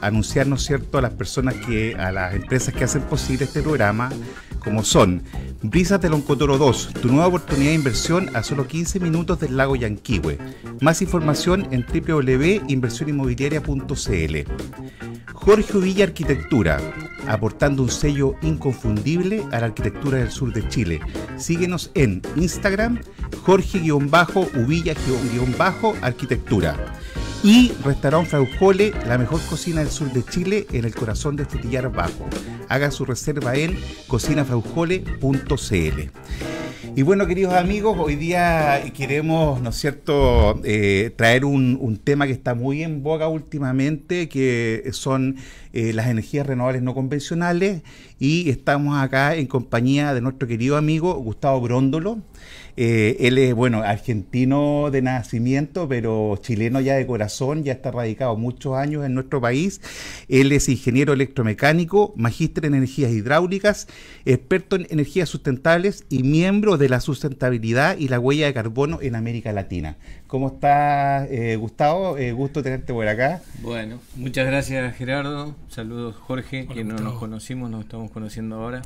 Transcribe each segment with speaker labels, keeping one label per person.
Speaker 1: anunciarnos cierto a las personas que a las empresas que hacen posible este programa como son Brisas de Loncotoro 2, tu nueva oportunidad de inversión a solo 15 minutos del lago Yanquihue. Más información en www.inversioninmobiliaria.cl. Jorge uvilla Arquitectura, aportando un sello inconfundible a la arquitectura del sur de Chile. Síguenos en Instagram, Jorge-Uvilla-Arquitectura y Restaurant Fraujole, la mejor cocina del sur de Chile, en el corazón de Frutillar este Bajo. Haga su reserva en cocinafraujole.cl. Y bueno, queridos amigos, hoy día queremos, ¿no es cierto?, eh, traer un, tema que está muy en boga últimamente, que son eh, las energías renovables no convencionales, y estamos acá en compañía de nuestro querido amigo Gustavo Bróndolo. Eh, él es, bueno, argentino de nacimiento, pero chileno ya de corazón, ya está radicado muchos años en nuestro país. Él es ingeniero electromecánico, magíster en energías hidráulicas, experto en energías sustentables y miembro de la sustentabilidad y la huella de carbono en América Latina. ¿Cómo estás, eh, Gustavo? Eh, gusto tenerte por acá.
Speaker 2: Bueno, muchas gracias, Gerardo. Saludos, Jorge, que no nos conocimos, nos estamos conociendo ahora.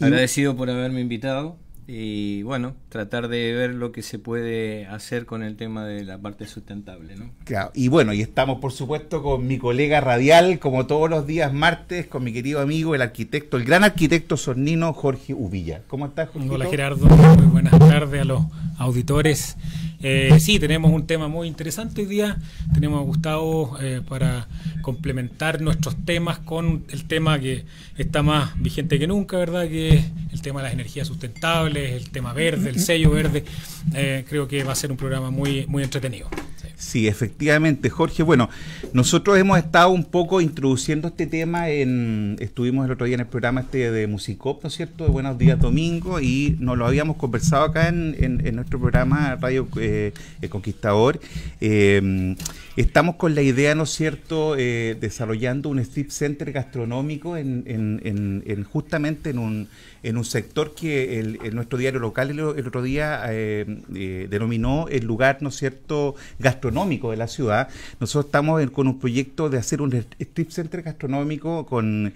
Speaker 2: Agradecido por haberme invitado y bueno, tratar de ver lo que se puede hacer con el tema de la parte sustentable, ¿no?
Speaker 1: y bueno, y estamos por supuesto con mi colega radial, como todos los días martes, con mi querido amigo, el arquitecto, el gran arquitecto sornino Jorge Uvilla. ¿Cómo
Speaker 3: estás, Jorge? Hola Gerardo, muy buenas tardes a los auditores. Eh, sí, tenemos un tema muy interesante hoy día. Tenemos a Gustavo eh, para complementar nuestros temas con el tema que está más vigente que nunca, ¿verdad? Que es el tema de las energías sustentables, el tema verde, el sello verde. Eh, creo que va a ser un programa muy, muy entretenido.
Speaker 1: Sí, efectivamente, Jorge. Bueno, nosotros hemos estado un poco introduciendo este tema en, estuvimos el otro día en el programa este de Musicop, ¿no es cierto? De Buenos Días Domingo y nos lo habíamos conversado acá en, nuestro programa Radio eh, Conquistador. Eh, estamos con la idea, ¿no es cierto?, eh, desarrollando un strip center gastronómico en, justamente en un, sector que el, nuestro diario local el, el otro día denominó el lugar, ¿no es cierto?, gastronómico de la ciudad. Nosotros estamos con un proyecto de hacer un strip center gastronómico con,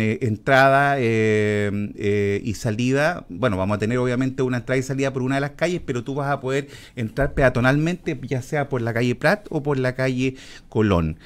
Speaker 1: eh, entrada eh, eh, y salida. Bueno, vamos a tener obviamente una entrada y salida por una de las calles, pero tú vas a poder entrar peatonalmente, ya sea por la calle Prat o por la calle Colón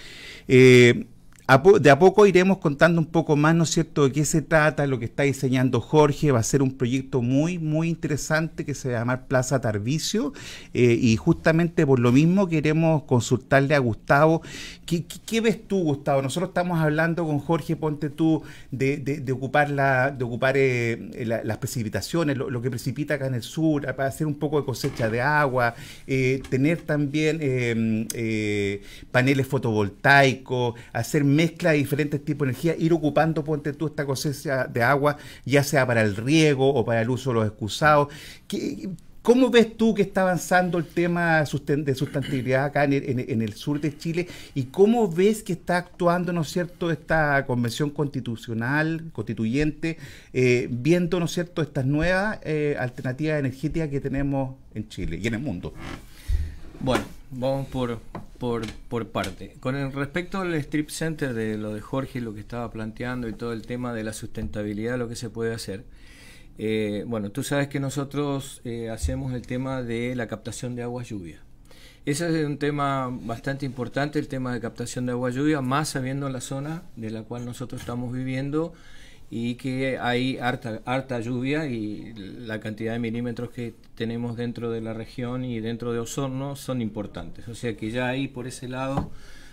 Speaker 1: de a poco iremos contando un poco más, ¿no es cierto?, de qué se trata, lo que está diseñando Jorge. Va a ser un proyecto muy, muy interesante que se va a llamar Plaza Tarvicio. Eh, y justamente por lo mismo queremos consultarle a Gustavo. ¿Qué, ves tú, Gustavo? Nosotros estamos hablando con Jorge, ponte tú, de, de, ocupar, de ocupar eh, las precipitaciones, lo, que precipita acá en el sur, para hacer un poco de cosecha de agua, eh, tener también paneles fotovoltaicos, hacer mezcla de diferentes tipos de energía, ir ocupando, ponte tú, esta cosecha de agua, ya sea para el riego o para el uso de los excusados. ¿Cómo ves tú que está avanzando el tema de sustentabilidad acá en el, sur de Chile? ¿Y cómo ves que está actuando, ¿no es cierto?, esta convención constitucional, constituyente, eh, viendo, ¿no es cierto?, estas nuevas eh, alternativas energéticas que tenemos en Chile y en el mundo.
Speaker 2: Bueno, vamos por, por, parte. Con respecto al strip center de lo de Jorge, lo que estaba planteando y todo el tema de la sustentabilidad, lo que se puede hacer. Eh, bueno, tú sabes que nosotros eh, hacemos el tema de la captación de agua lluvia. Ese es un tema bastante importante, el tema de captación de agua lluvia, más sabiendo la zona de la cual nosotros estamos viviendo y que hay harta, harta lluvia y la cantidad de milímetros que tenemos dentro de la región y dentro de Osorno son importantes. O sea que ya ahí por ese lado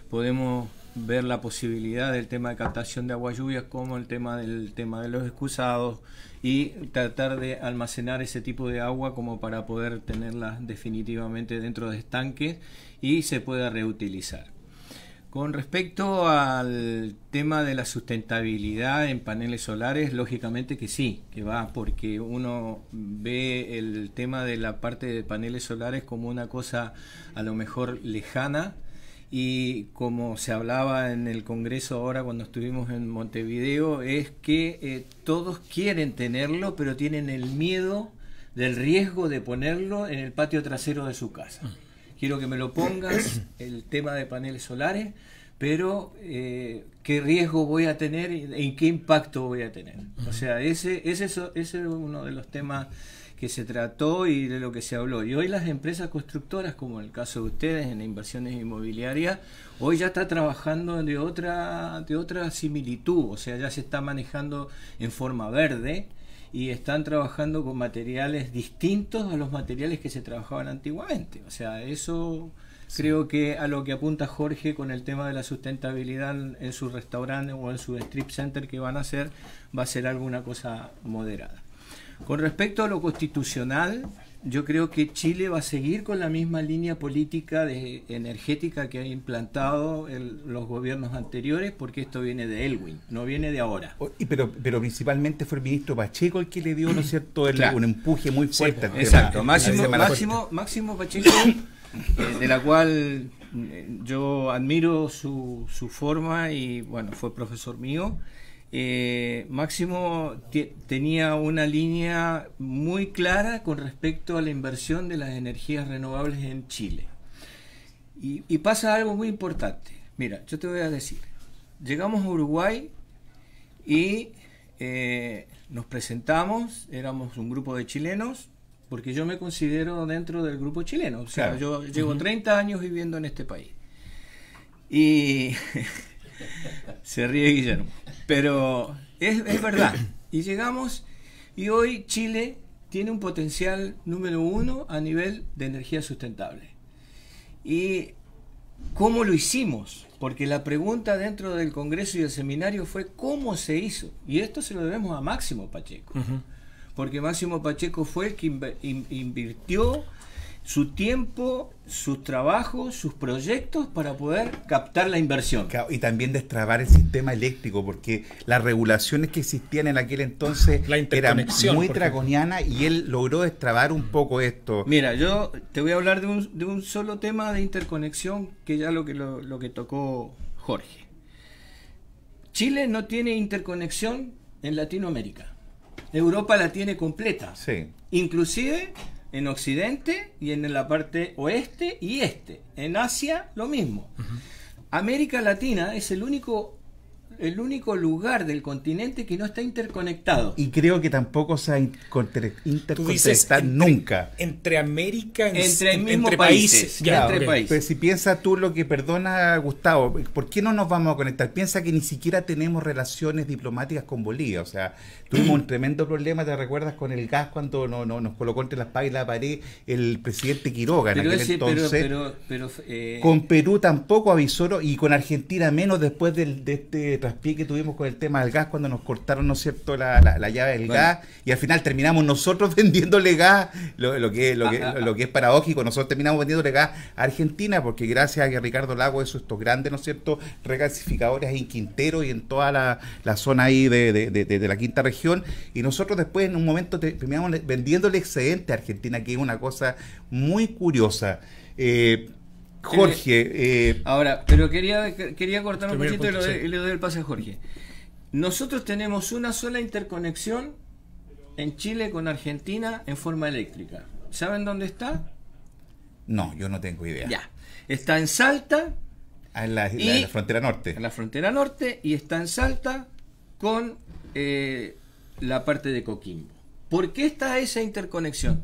Speaker 2: podemos ver la posibilidad del tema de captación de agua lluvias como el tema del tema de los excusados y tratar de almacenar ese tipo de agua como para poder tenerla definitivamente dentro de estanques y se pueda reutilizar. Con respecto al tema de la sustentabilidad en paneles solares, lógicamente que sí, que va, porque uno ve el tema de la parte de paneles solares como una cosa a lo mejor lejana y como se hablaba en el Congreso ahora cuando estuvimos en Montevideo, es que eh, todos quieren tenerlo, pero tienen el miedo del riesgo de ponerlo en el patio trasero de su casa quiero que me lo pongas, el tema de paneles solares, pero eh, qué riesgo voy a tener y en qué impacto voy a tener. O sea, ese, es uno de los temas que se trató y de lo que se habló. Y hoy las empresas constructoras, como en el caso de ustedes en inversiones inmobiliarias, hoy ya está trabajando de otra, de otra similitud, o sea, ya se está manejando en forma verde, y están trabajando con materiales distintos a los materiales que se trabajaban antiguamente. O sea, eso creo que a lo que apunta Jorge con el tema de la sustentabilidad en su restaurante o en su strip center que van a hacer, va a ser alguna cosa moderada. Con respecto a lo constitucional, yo creo que Chile va a seguir con la misma línea política de energética que ha implantado los gobiernos anteriores, porque esto viene de Elwin, no viene de ahora. pero, pero principalmente fue el ministro Pacheco el que le dio, ¿no cierto?, un
Speaker 1: empuje muy fuerte. Pues, exacto, máximo,
Speaker 2: máximo, Pacheco, eh, de la cual eh, yo admiro su, su forma y, bueno, fue profesor mío. Eh, Máximo tenía una línea muy clara con respecto a la inversión de las energías renovables en Chile. Y, pasa algo muy importante. Mira, yo te voy a decir, llegamos a Uruguay y eh, nos presentamos, éramos un grupo de chilenos, porque yo me considero dentro del grupo chileno, o sea, yo llevo 30 años viviendo en este país. Y se ríe Guillermo. Pero es, verdad. Y llegamos y hoy Chile tiene un potencial número uno a nivel de energía sustentable. ¿Y cómo lo hicimos? Porque la pregunta dentro del Congreso y del seminario fue cómo se hizo. Y esto se lo debemos a Máximo Pacheco. Porque Máximo Pacheco fue el que invirtió su tiempo sus trabajos, sus proyectos
Speaker 1: para poder captar la inversión. Y también destrabar el sistema eléctrico, porque las regulaciones que existían en aquel entonces eran muy draconianas y él logró destrabar un poco esto. Mira,
Speaker 2: yo te voy a hablar de un, solo tema de interconexión, que ya lo que, lo que tocó Jorge. Chile no tiene interconexión en Latinoamérica. Europa la tiene completa. Sí. Inclusive en Occidente y en la parte oeste y este. En Asia lo mismo. América Latina es el único el único lugar del continente que no está interconectado.
Speaker 1: Y creo que tampoco se ha interconectado nunca.
Speaker 2: Entre América, entre, el mismo países.
Speaker 1: si piensas tú lo que, perdona Gustavo, ¿por qué no nos vamos a conectar? Piensa que ni siquiera tenemos relaciones diplomáticas con Bolivia. O sea, tuvimos un tremendo problema, ¿te recuerdas? Con el gas cuando no, nos colocó entre las y la pared el presidente Quiroga. En aquel entonces. Pero, eh, Con Perú tampoco avisó y con Argentina menos después de este pie que tuvimos con el tema del gas cuando nos cortaron, ¿no es cierto?, la, llave del gas y al final terminamos nosotros vendiéndole gas, lo, que, lo, que, lo, que es paradójico, nosotros terminamos vendiéndole gas a Argentina porque gracias a que Ricardo Lago esos estos grandes, ¿no es cierto?, regasificadores en Quintero y en toda la, zona ahí de, la quinta región y nosotros después en un momento terminamos vendiéndole excedente a Argentina, que es una cosa muy curiosa. Eh, Jorge. Eh,
Speaker 2: Ahora, pero quería, quería cortar un poquito y le, doy, el pase a Jorge. Nosotros tenemos una sola interconexión en Chile con Argentina en forma eléctrica. ¿Saben dónde está? No, yo no tengo idea. Ya. Está en Salta. Ah, en, la, frontera norte. En la frontera norte y está en Salta con eh, la parte de Coquimbo. ¿Por qué está esa interconexión?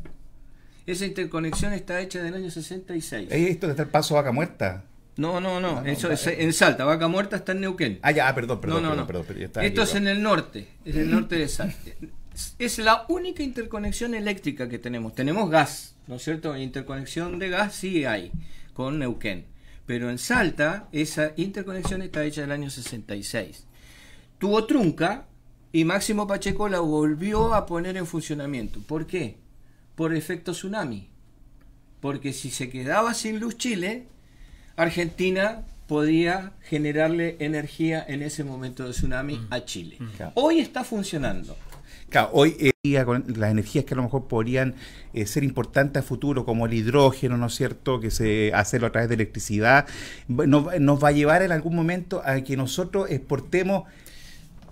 Speaker 2: Esa interconexión está hecha del año 66. ¿Es
Speaker 1: esto está el paso Vaca Muerta?
Speaker 2: No, no, no, ah, eso en Salta, Vaca Muerta está en Neuquén. Ah, ya, ah, perdón, perdón. perdón, esto es en el norte, en el norte de Salta. Es la única interconexión eléctrica que tenemos. Tenemos gas, ¿no es cierto? Interconexión de gas sí hay con Neuquén. Pero en Salta esa interconexión está hecha del año 66. Tuvo trunca y Máximo Pacheco la volvió a poner en funcionamiento. ¿Por qué? por efecto tsunami. Porque si se quedaba sin luz Chile, Argentina podía generarle energía en ese momento de tsunami mm. a Chile. Mm. Hoy está funcionando.
Speaker 1: Claro, hoy con las energías que a lo mejor podrían eh, ser importantes a futuro, como el hidrógeno, ¿no es cierto?, que se hace a través de electricidad, nos va a llevar en algún momento a que nosotros exportemos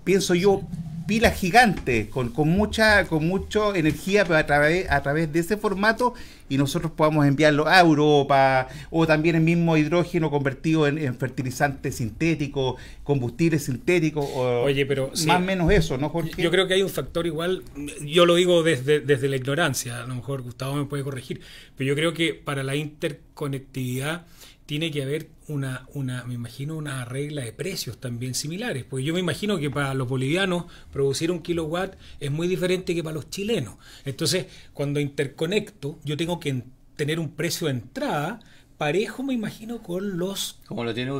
Speaker 1: pienso yo, pilas gigantes, con, con mucha con mucho energía pero a través, a través de ese formato y nosotros podamos enviarlo a Europa o también el mismo hidrógeno convertido en, en fertilizante sintético, combustible sintético o Oye, pero más o menos eso, ¿no, Jorge?
Speaker 3: Yo creo que hay un factor igual, yo lo digo desde, desde la ignorancia, a lo mejor Gustavo me puede corregir, pero yo creo que para la interconectividad tiene que haber una, una, me imagino, una regla de precios también similares, porque yo me imagino que para los bolivianos producir un kilowatt es muy diferente que para los chilenos. Entonces, cuando interconecto, yo tengo que tener un precio de entrada parejo, me imagino, con los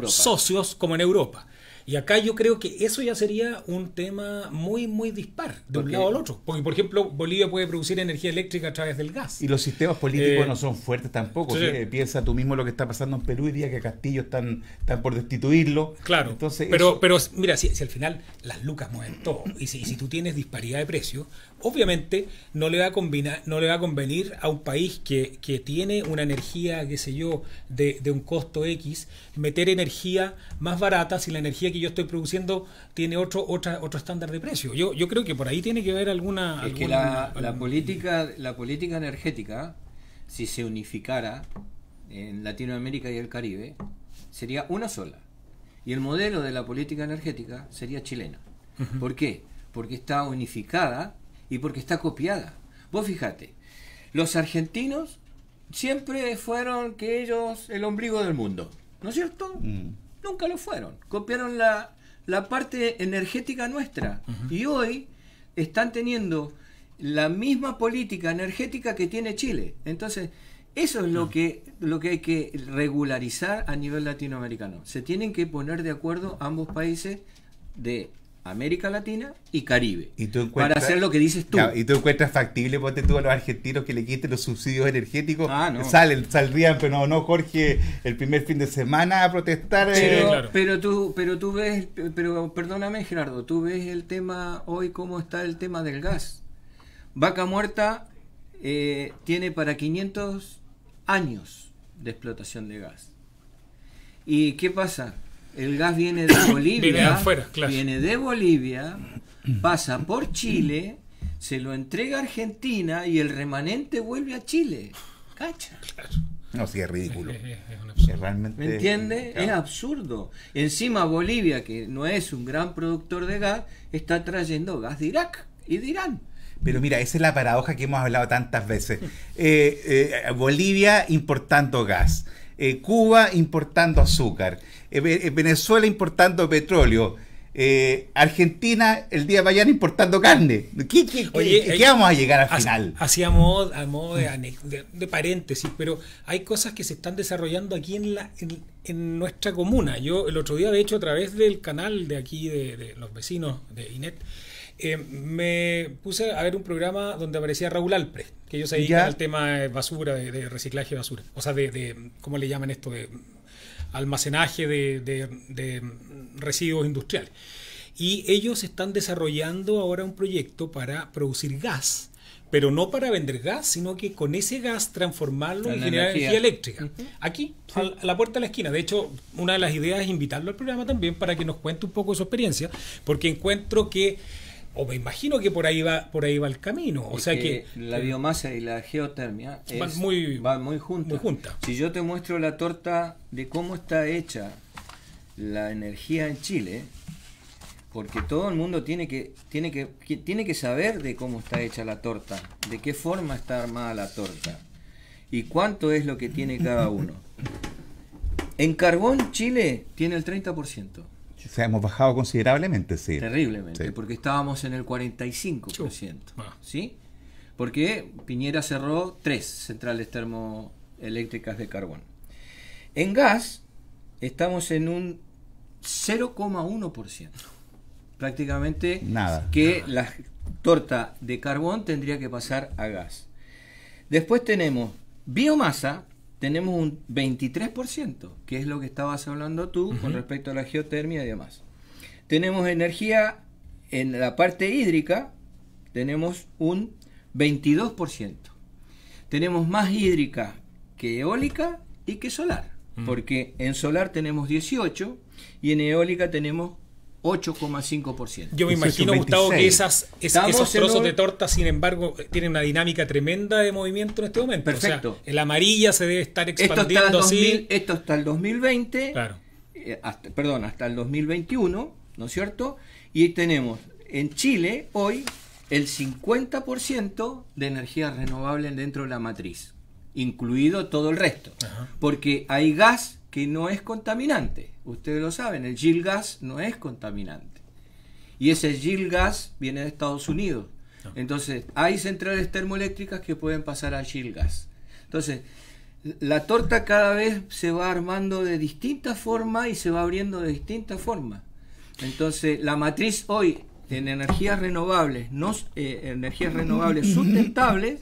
Speaker 3: socios como en Europa. Y acá yo creo que eso ya sería un tema muy, muy dispar de un lado al otro. Porque, por ejemplo, Bolivia puede producir energía eléctrica a través del gas. Y los
Speaker 1: sistemas políticos eh, no son fuertes tampoco. Piensa tú mismo lo que está pasando en Perú y día que Castillo están, están por destituirlo. Claro. Entonces, pero,
Speaker 3: pero mira, si, al final las lucas mueven todo y si, y si tú tienes disparidad de precios, obviamente no le va a combinar, no le va a convenir a un país que, tiene una energía, qué sé yo, de, un costo X, meter energía más barata si la energía que yo estoy produciendo tiene otro, otra, otro estándar de precio. Yo, yo creo que por ahí tiene que haber alguna.
Speaker 2: la, política, la política energética, si se unificara en Latinoamérica y el Caribe, sería una sola. Y el modelo de la política energética sería chilena. ¿Por qué? Porque está unificada y porque está copiada. Vos fíjate, los argentinos siempre fueron que ellos el ombligo del mundo, ¿no es cierto? Mm. Nunca lo fueron. Copiaron la, parte energética nuestra y hoy están teniendo la misma política energética que tiene Chile. Entonces, eso es lo mm. que, lo que hay que regularizar a nivel latinoamericano. Se tienen que poner de acuerdo ambos países de América Latina y Caribe. para hacer lo que dices tú. y tú encuentras factible, ponte tú a los argentinos que le quiten
Speaker 1: los subsidios energéticos. Ah, no. saldrían, pero no, Jorge, el primer fin de semana a protestar. Eh.
Speaker 2: Pero, tú, pero tú ves, pero perdóname, Gerardo, tú ves el tema hoy, cómo está el tema del gas. Vaca Muerta eh, tiene para 500 años de explotación de gas. ¿Y qué pasa? El gas viene de Bolivia. viene de Bolivia, pasa por Chile, se lo entrega a Argentina y el remanente vuelve a Chile. ¿Cacha?
Speaker 1: No, sí, es ridículo.
Speaker 2: entiende? Es absurdo. Encima Bolivia, que no es un gran productor de gas, está trayendo gas de Irak y de Irán. Pero mira, esa es la paradoja que hemos hablado tantas veces.
Speaker 1: Eh, eh, Bolivia importando gas. Eh, Cuba importando azúcar, eh, eh, Venezuela importando petróleo. Argentina el día de mañana importando carne. ¿Qué, vamos a llegar al final?
Speaker 3: Así a modo, de, paréntesis, pero hay cosas que se están desarrollando aquí en, la, en, nuestra comuna. Yo el otro día, de hecho, a través del canal de aquí de los vecinos de INET, me puse a ver un programa donde aparecía Raúl Alpre, que ellos se dedican al tema de basura, de, reciclaje de basura. O sea, de, ¿cómo le llaman esto? De almacenaje de, residuos industriales. Y ellos están desarrollando ahora un proyecto para producir gas pero no para vender gas, sino que con ese gas transformarlo en energía, eléctrica. Aquí, a la puerta de la esquina. De hecho, una de las ideas es invitarlo al programa también para que nos cuente un poco de su experiencia, porque encuentro que o me imagino que por ahí va, por ahí va el camino. O sea que, la
Speaker 2: biomasa y la geotermia van muy, muy juntas. Si yo te muestro la torta de cómo está hecha la energía en Chile, porque todo el mundo tiene que, tiene que, tiene que saber de cómo está hecha la torta, de qué forma está armada la torta y cuánto es lo que tiene cada uno. En carbón Chile tiene el 30%.
Speaker 1: O sea, hemos bajado considerablemente, sí.
Speaker 2: Terriblemente, porque estábamos en el 45%. ¿Sí? Ah. Porque Piñera cerró tres centrales termoeléctricas de carbón. En gas estamos en un 0,1%. Prácticamente Nada. que la torta de carbón tendría que pasar a gas. Después tenemos biomasa, tenemos un 23%, que es lo que estabas hablando tú con respecto a la geotermia y demás. Tenemos energía en la parte hídrica, tenemos un 22%. Tenemos más hídrica que eólica y que solar, porque en solar tenemos 18 y en eólica tenemos 8,5%. Yo me imagino, Gustavo, que esos trozos de
Speaker 3: torta, sin embargo, eh, tienen una dinámica tremenda de movimiento en este
Speaker 2: momento. Perfecto.
Speaker 3: el amarilla se debe estar expandiendo así.
Speaker 2: esto hasta el 2020. Eh, perdón, hasta el 2021, ¿no es cierto? Y tenemos en Chile hoy el 50% de energía renovable dentro de la matriz, incluido todo el resto. Porque hay gas que no es contaminante. Ustedes lo saben, el Gil Gas no es contaminante. Y ese Gil Gas viene de Estados Unidos. Ah. Entonces, hay centrales termoeléctricas que pueden pasar a Gil Gas. Entonces, la torta cada vez se va armando de distinta forma y se va abriendo de distinta forma, Entonces, la matriz hoy en energías renovables, no, eh, energías renovables sustentables,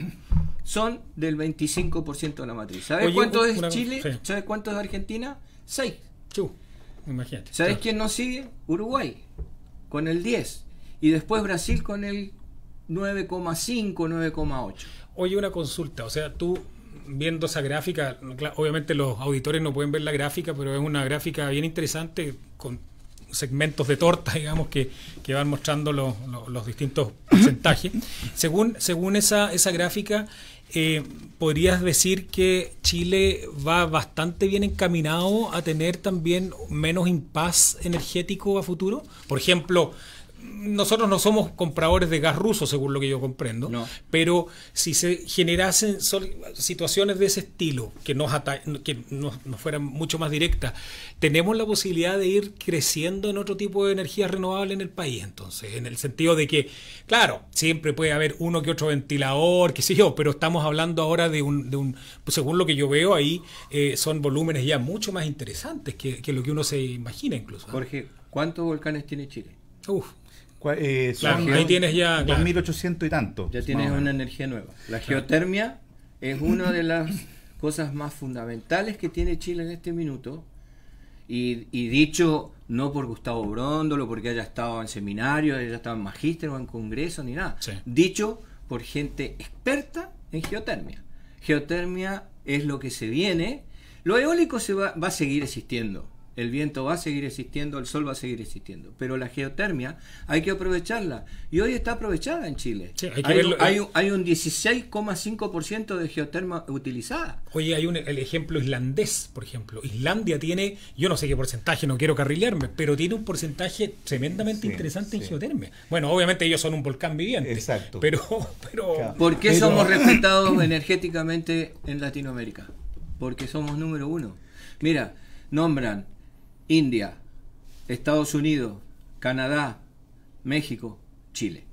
Speaker 2: son del 25% de la matriz. ¿Sabes cuánto es Chile? ¿Sabes cuánto es Argentina? 6. ¿Sabes quién nos sigue? Uruguay, con el 10. Y después Brasil con el 9,5, 9,8. Oye, una consulta. O
Speaker 3: sea, tú viendo esa gráfica, obviamente los auditores no pueden ver la gráfica, pero es una gráfica bien interesante con segmentos de torta, digamos, que, que van mostrando los, distintos porcentajes. según, según esa, esa gráfica, eh, podrías decir que Chile va bastante bien encaminado a tener también menos impas energético a futuro. Por ejemplo, nosotros no somos compradores de gas ruso, según lo que yo comprendo, pero si se generasen situaciones de ese estilo que, nos, que nos, fueran mucho más directas, tenemos la posibilidad de ir creciendo en otro tipo de energías renovable en el país, entonces, en el sentido de que, claro, siempre puede haber uno que otro ventilador, que sé yo, pero estamos hablando ahora de un, de un pues según lo que yo veo ahí, eh, son volúmenes ya mucho más interesantes que, lo que uno se imagina incluso. ¿ah? Jorge, ¿cuántos volcanes tiene Chile? Uf. Eh,
Speaker 1: ahí tienes ya. 2800 y tanto. Ya tienes una
Speaker 2: energía nueva. La geotermia es una de las cosas más fundamentales que tiene Chile en este minuto. Y, dicho no por Gustavo Bróndolo, porque haya estado en seminarios, haya estado en magíster o en congreso, ni nada. Dicho por gente experta en geotermia. Geotermia es lo que se viene. Lo eólico se va, va a seguir existiendo el viento va a seguir existiendo, el sol va a seguir existiendo. Pero la geotermia hay que aprovecharla. Y hoy está aprovechada en Chile. hay, un 16,5% de geotermia utilizada.
Speaker 3: Oye, hay un, el ejemplo islandés, por ejemplo. Islandia tiene, yo no sé qué porcentaje, no quiero carrilearme, pero tiene un porcentaje tremendamente interesante en geotermia. Bueno, obviamente ellos son un volcán viviente. Exacto. Pero,
Speaker 2: pero ¿por qué somos respetados energéticamente en Latinoamérica? Porque somos número uno. Mira, nombran India, Estados Unidos, Canadá, México, Chile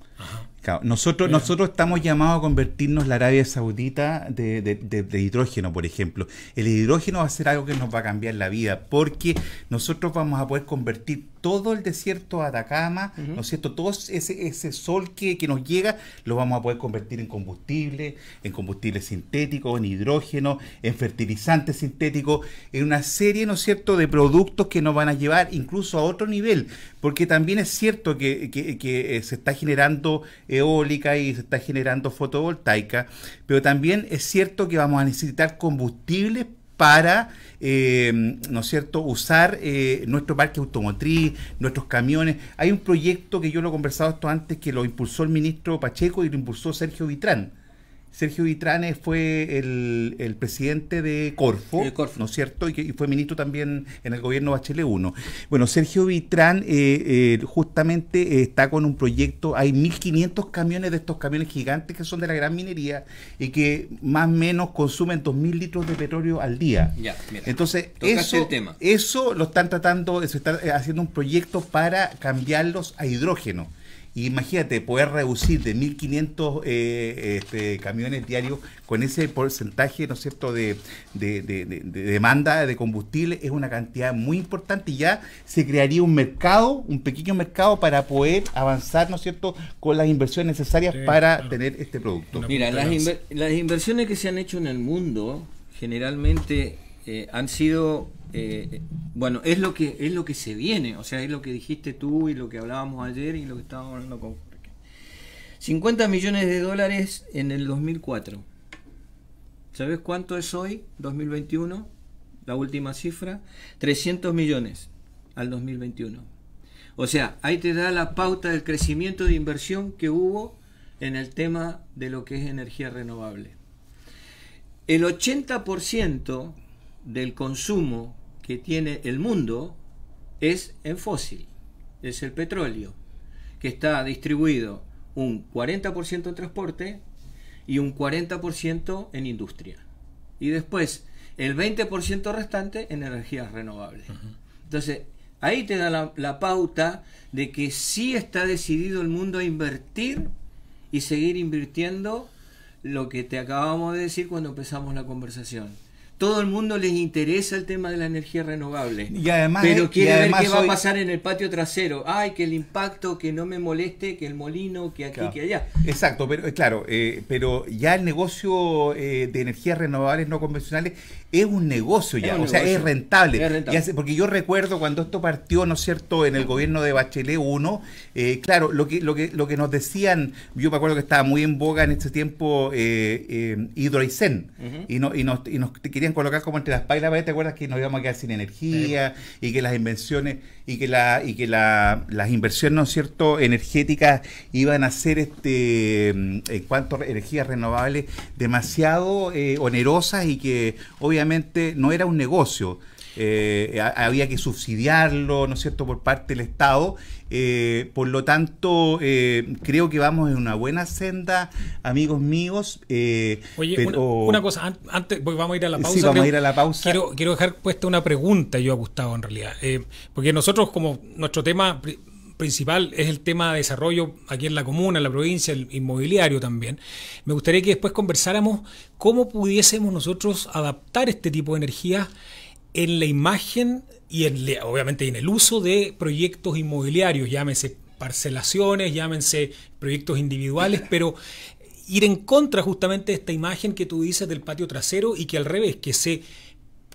Speaker 1: nosotros, nosotros estamos llamados a convertirnos la Arabia Saudita de, hidrógeno, por ejemplo. El hidrógeno va a ser algo que nos va a cambiar la vida, porque nosotros vamos a poder convertir todo el desierto Atacama, ¿no es cierto? Todo ese, sol que, nos llega, lo vamos a poder convertir en combustible, en combustible sintético, en hidrógeno, en fertilizante sintético, en una serie, ¿no es cierto?, de productos que nos van a llevar incluso a otro nivel, porque también es cierto que, eh, se está generando... Eh, eólica y se está generando fotovoltaica, pero también es cierto que vamos a necesitar combustible para, eh, ¿no es cierto?, usar eh, nuestro parque automotriz, nuestros camiones. Hay un proyecto que yo lo he conversado esto antes, que lo impulsó el ministro Pacheco y lo impulsó Sergio Vitrán, Sergio Vitrane fue el, presidente de Corfo, ¿no es cierto? Y, fue ministro también en el gobierno Bachelet 1. Bueno, Sergio Vitrán eh, eh, justamente eh, está con un proyecto, hay 1.500 camiones de estos camiones gigantes que son de la gran minería y que más o menos consumen 2.000 litros de petróleo al día. Ya, mira, Entonces, eso, eso lo están tratando, se está haciendo un proyecto para cambiarlos a hidrógeno imagínate, poder reducir de 1.500 eh, este, camiones diarios con ese porcentaje, ¿no es cierto?, de, demanda de combustible es una cantidad muy importante y ya se crearía un mercado, un pequeño mercado para poder avanzar, ¿no es cierto?, con las inversiones necesarias para tener este producto. Mira, las,
Speaker 2: inversiones que se han hecho en el mundo generalmente eh, han sido eh, eh, bueno, es lo que es lo que se viene, o sea, es lo que dijiste tú y lo que hablábamos ayer y lo que estábamos hablando con 50 millones de dólares en el 2004. ¿Sabes cuánto es hoy, 2021? La última cifra, 300 millones al 2021. O sea, ahí te da la pauta del crecimiento de inversión que hubo en el tema de lo que es energía renovable. El 80% del consumo que tiene el mundo es en fósil, es el petróleo, que está distribuido un 40% en transporte y un 40% en industria. Y después el 20% restante en energías renovables. Entonces, ahí te da la, la, pauta de que sí está decidido el mundo a invertir y seguir invirtiendo lo que te acabamos de decir cuando empezamos la conversación todo el mundo les interesa el tema de la energía renovable. Y además, pero eh, quiere ver qué va a pasar en el patio trasero. Ay, que el impacto, que no me moleste, que el molino, que aquí, que allá.
Speaker 1: Exacto, pero eh, claro, eh, pero ya el negocio de energías renovables no convencionales es un negocio ya, o sea, es rentable. porque yo recuerdo cuando esto partió, ¿no es cierto?, en el gobierno de Bachelet 1, claro, lo que, lo, que, lo que nos decían, yo me acuerdo que estaba muy en boga en este tiempo Hidroicén, y, no, y, nos, y nos quería colocar como entre las páginas, ¿te acuerdas que nos íbamos a quedar sin energía y que las invenciones y que la y que las inversiones, ¿no cierto?, energéticas iban a ser este mm, en eh, cuanto a energías renovables demasiado eh, onerosas y que obviamente no era un negocio. Eh, había que subsidiarlo, ¿no es cierto?, por parte del Estado eh, por lo tanto, eh, creo que vamos en una buena senda, amigos míos. Eh, Oye, una,
Speaker 3: cosa, antes, pues, vamos a ir a la pausa. Sí, vamos a ir a la pausa. Quiero, quiero, dejar puesta una pregunta yo a Gustavo, en realidad. porque nosotros, como nuestro tema principal es el tema de desarrollo aquí en la comuna, en la provincia, el inmobiliario también. Me gustaría que después conversáramos cómo pudiésemos nosotros adaptar este tipo de energías en la imagen y en, obviamente en el uso de proyectos inmobiliarios, llámense parcelaciones, llámense proyectos individuales, pero ir en contra justamente de esta imagen que tú dices del patio trasero y que al revés, que se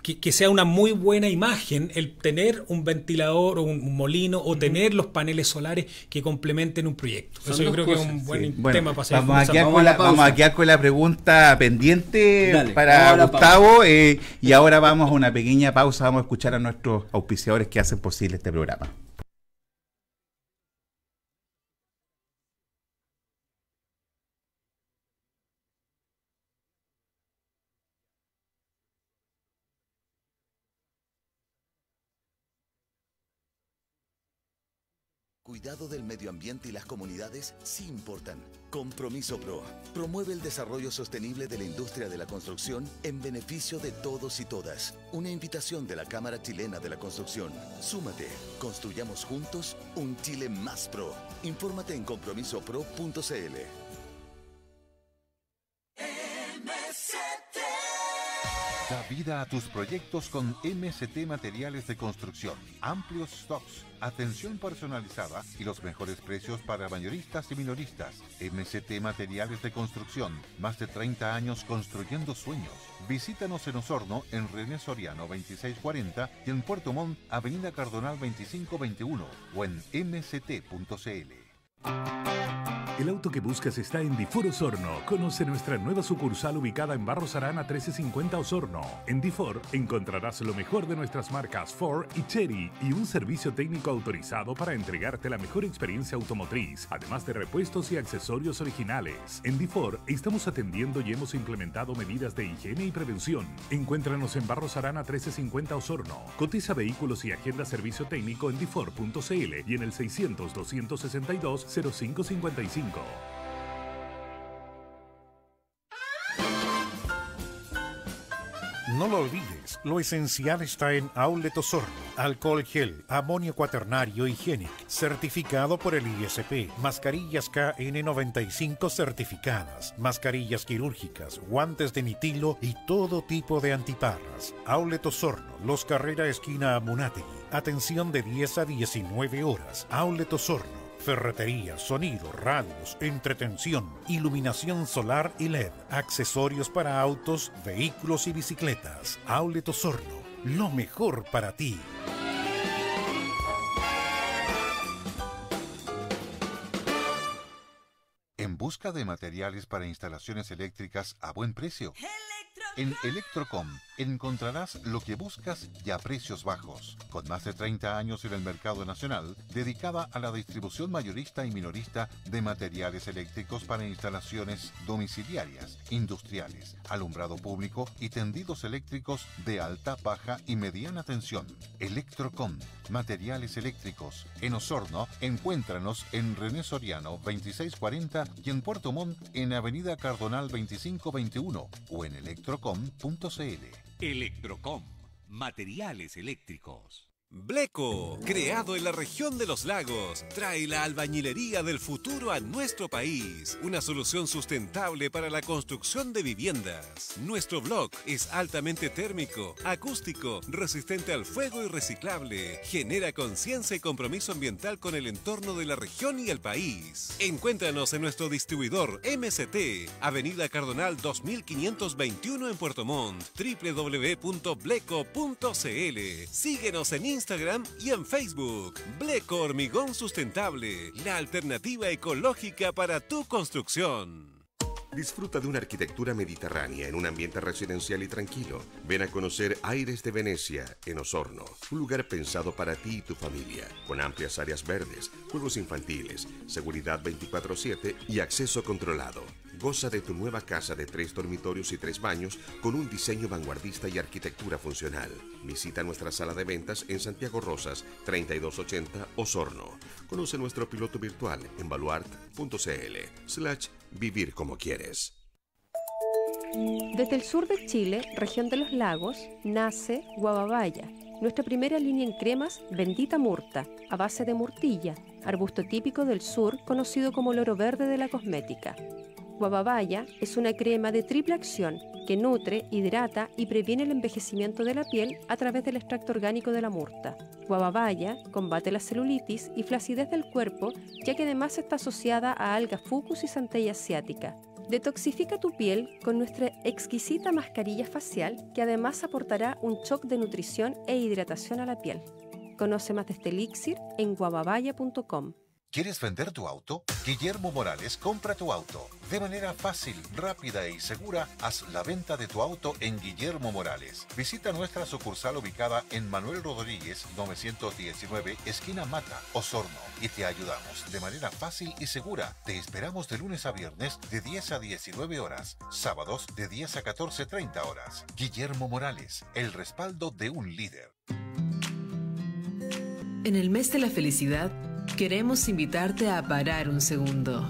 Speaker 3: que, sea una muy buena imagen el tener un ventilador o un molino o tener los paneles solares que complementen un proyecto. Eso yo creo que es un buen tema para vamos, aquí Vamos, a quedar
Speaker 1: con la pregunta pendiente para Gustavo eh, y ahora vamos a una pequeña pausa, vamos a escuchar a nuestros auspiciadores que hacen posible este programa.
Speaker 4: cuidado del medio ambiente y las comunidades sí importan. Compromiso Pro promueve el desarrollo sostenible de la industria de la construcción en beneficio de todos y todas. Una invitación de la Cámara Chilena de la Construcción. Súmate, construyamos juntos un Chile más pro. Infórmate en
Speaker 5: compromisopro.cl. Da vida a tus proyectos con MST Materiales de Construcción. Amplios stocks, atención personalizada y los mejores precios para mayoristas y minoristas. MST Materiales de Construcción. Más de 30 años construyendo sueños. Visítanos en Osorno, en René Soriano 2640 y en Puerto Montt, Avenida Cardonal 2521 o en mct.cl.
Speaker 6: El auto que buscas está en Difor Osorno. Conoce nuestra nueva sucursal ubicada en Barros Arana 1350 Osorno. En Difor encontrarás lo mejor de nuestras marcas Ford y Cherry y un servicio técnico autorizado para entregarte la mejor experiencia automotriz, además de repuestos y accesorios originales. En Difor estamos atendiendo y hemos implementado medidas de higiene y prevención. Encuéntranos en Barros Arana 1350 Osorno. Cotiza vehículos y agenda servicio técnico en difor.cl y en el 600 262 0555. No lo olvides, lo esencial está en Auleto Alcohol gel, amonio cuaternario higiénico, certificado por el ISP. Mascarillas KN95 certificadas, mascarillas quirúrgicas, guantes de nitilo y todo tipo de antiparras. Auleto Osorno, Los Carrera esquina Amunategui. Atención de 10 a 19 horas. Auleto Ferretería, sonido, radios, entretención, iluminación solar y LED, accesorios para autos, vehículos y bicicletas. Aulet Osorno, lo mejor para ti.
Speaker 5: En busca de materiales para instalaciones eléctricas a buen precio. En Electrocom encontrarás lo que buscas y a precios bajos. Con más de 30 años en el mercado nacional, dedicada a la distribución mayorista y minorista de materiales eléctricos para instalaciones domiciliarias, industriales, alumbrado público y tendidos eléctricos de alta, baja y mediana tensión. Electrocom, materiales eléctricos. En Osorno, encuéntranos en René Soriano 2640 y en Puerto Montt en Avenida Cardonal 2521 o en electrocom.cl. Electrocom, materiales eléctricos.
Speaker 6: Bleco, creado en la región de los lagos, trae la albañilería del futuro a nuestro país. Una solución sustentable para la construcción de viviendas. Nuestro blog es altamente térmico, acústico, resistente al fuego y reciclable. Genera conciencia y compromiso ambiental con el entorno de la región y el país. Encuéntranos en nuestro distribuidor MCT, Avenida Cardonal 2521 en Puerto Montt, www.bleco.cl. Síguenos en Instagram Instagram y en Facebook. Bleco Hormigón Sustentable, la alternativa ecológica
Speaker 4: para tu construcción. Disfruta de una arquitectura mediterránea en un ambiente residencial y tranquilo. Ven a conocer Aires de Venecia en Osorno, un lugar pensado para ti y tu familia, con amplias áreas verdes, juegos infantiles, seguridad 24/7 y acceso controlado. Goza de tu nueva casa de tres dormitorios y tres baños con un diseño vanguardista y arquitectura funcional. Visita nuestra sala de ventas en Santiago Rosas, 3280 Osorno. Conoce nuestro piloto virtual en baluart.cl Vivir como quieres.
Speaker 2: Desde el sur
Speaker 1: de Chile, región de los lagos, nace Guababaya, nuestra primera línea en cremas, bendita murta, a base de murtilla, arbusto típico del sur conocido como el oro
Speaker 2: verde de la cosmética. Guababaya es una crema de triple acción que nutre, hidrata y previene el envejecimiento de la piel a través del extracto orgánico de la murta.
Speaker 1: Guababaya combate la celulitis y flacidez del cuerpo, ya que además está asociada a alga fucus y centella asiática. Detoxifica tu piel con nuestra exquisita mascarilla facial que además aportará un shock de nutrición e hidratación a la piel. Conoce más de este elixir en guababaya.com.
Speaker 5: ¿Quieres vender tu auto? Guillermo Morales compra tu auto. De manera fácil, rápida y segura, haz la venta de tu auto en Guillermo Morales. Visita nuestra sucursal ubicada en Manuel Rodríguez 919, esquina Mata, Osorno, y te ayudamos de manera fácil y segura. Te esperamos de lunes a viernes de 10 a 19 horas, sábados de 10 a 14.30 horas. Guillermo Morales, el respaldo de un líder.
Speaker 2: En el mes de la felicidad, Queremos invitarte a parar un segundo,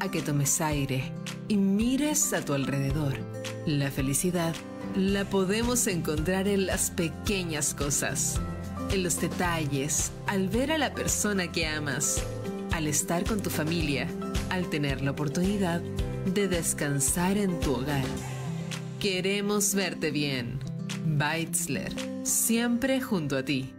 Speaker 2: a que tomes aire y mires a tu alrededor. La felicidad la podemos encontrar en las pequeñas cosas, en los detalles, al ver a la persona que amas, al estar con tu familia, al tener la oportunidad de descansar en tu hogar. Queremos verte bien. Weitzler, siempre junto a ti.